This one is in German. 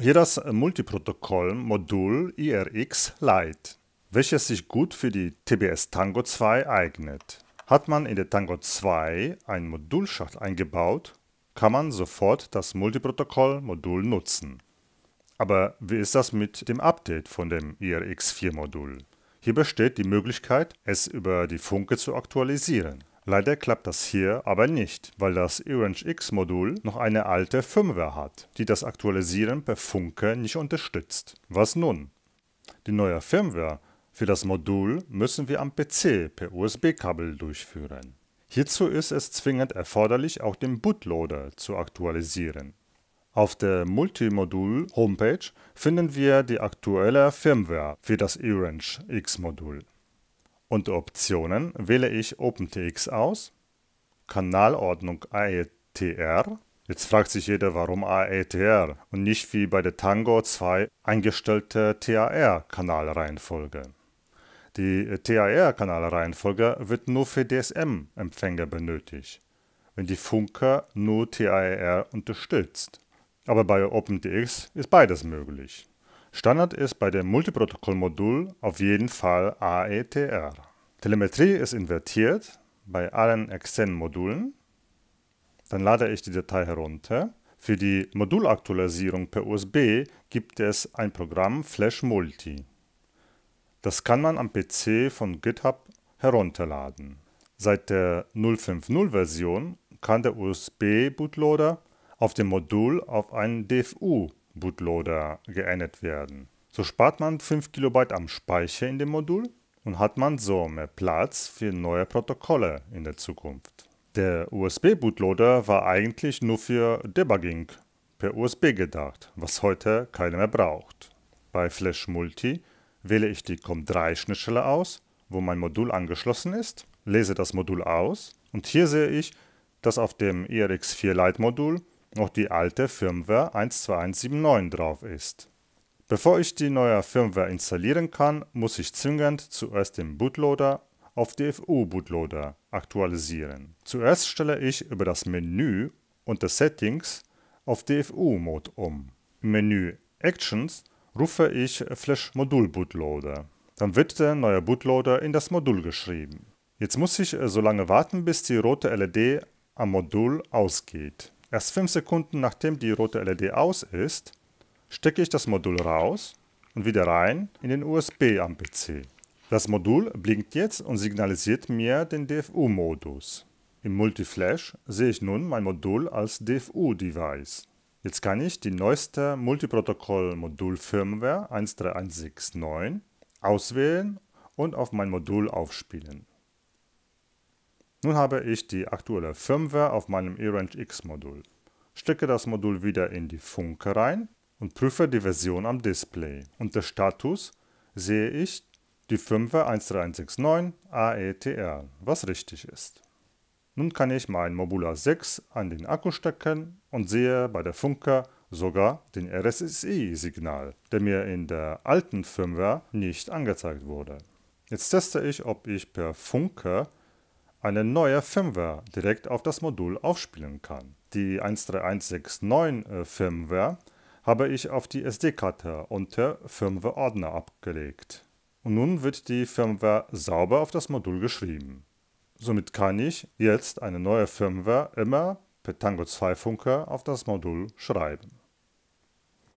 Hier das äh, Multiprotokoll-Modul IRX Lite, welches sich gut für die TBS Tango 2 eignet. Hat man in der Tango 2 einen Modulschacht eingebaut, kann man sofort das Multiprotokoll-Modul nutzen. Aber wie ist das mit dem Update von dem IRX4-Modul? Hier besteht die Möglichkeit, es über die Funke zu aktualisieren. Leider klappt das hier aber nicht, weil das X modul noch eine alte Firmware hat, die das Aktualisieren per Funke nicht unterstützt. Was nun? Die neue Firmware für das Modul müssen wir am PC per USB-Kabel durchführen. Hierzu ist es zwingend erforderlich, auch den Bootloader zu aktualisieren. Auf der Multimodul-Homepage finden wir die aktuelle Firmware für das x modul unter Optionen wähle ich OpenTX aus, Kanalordnung AETR. Jetzt fragt sich jeder, warum AETR und nicht wie bei der Tango 2 eingestellte TAR-Kanalreihenfolge. Die TAR-Kanalreihenfolge wird nur für DSM-Empfänger benötigt, wenn die Funker nur TAR unterstützt. Aber bei OpenTX ist beides möglich. Standard ist bei dem Multiprotokollmodul auf jeden Fall AETR. Telemetrie ist invertiert bei allen externen Modulen. Dann lade ich die Datei herunter. Für die Modulaktualisierung per USB gibt es ein Programm Flash Multi. Das kann man am PC von GitHub herunterladen. Seit der 050-Version kann der USB-Bootloader auf dem Modul auf einen DFU-Bootloader geändert werden. So spart man 5 KB am Speicher in dem Modul und hat man so mehr Platz für neue Protokolle in der Zukunft. Der USB-Bootloader war eigentlich nur für Debugging per USB gedacht, was heute keiner mehr braucht. Bei Flash Multi wähle ich die COM3-Schnittstelle aus, wo mein Modul angeschlossen ist, lese das Modul aus und hier sehe ich, dass auf dem e ERX4 Lite-Modul noch die alte Firmware 12179 drauf ist. Bevor ich die neue Firmware installieren kann, muss ich zwingend zuerst den Bootloader auf DFU Bootloader aktualisieren. Zuerst stelle ich über das Menü unter Settings auf DFU Mode um. Im Menü Actions rufe ich Flash Modul Bootloader. Dann wird der neue Bootloader in das Modul geschrieben. Jetzt muss ich äh, so lange warten, bis die rote LED am Modul ausgeht. Erst 5 Sekunden nachdem die rote LED aus ist, stecke ich das Modul raus und wieder rein in den USB am PC. Das Modul blinkt jetzt und signalisiert mir den DFU-Modus. Im Multiflash sehe ich nun mein Modul als DFU-Device. Jetzt kann ich die neueste Multiprotokoll-Modul-Firmware 13169 auswählen und auf mein Modul aufspielen. Nun habe ich die aktuelle Firmware auf meinem eRange X-Modul. Stecke das Modul wieder in die Funke rein und prüfe die Version am Display. Unter Status sehe ich die 5.1369 AETR, was richtig ist. Nun kann ich mein Mobula 6 an den Akku stecken und sehe bei der Funke sogar den RSSI-Signal, der mir in der alten Firmware nicht angezeigt wurde. Jetzt teste ich, ob ich per Funke eine neue Firmware direkt auf das Modul aufspielen kann. Die 13169 äh, Firmware habe ich auf die SD-Karte unter Firmware-Ordner abgelegt. Und nun wird die Firmware sauber auf das Modul geschrieben. Somit kann ich jetzt eine neue Firmware immer per Tango 2 Funker auf das Modul schreiben.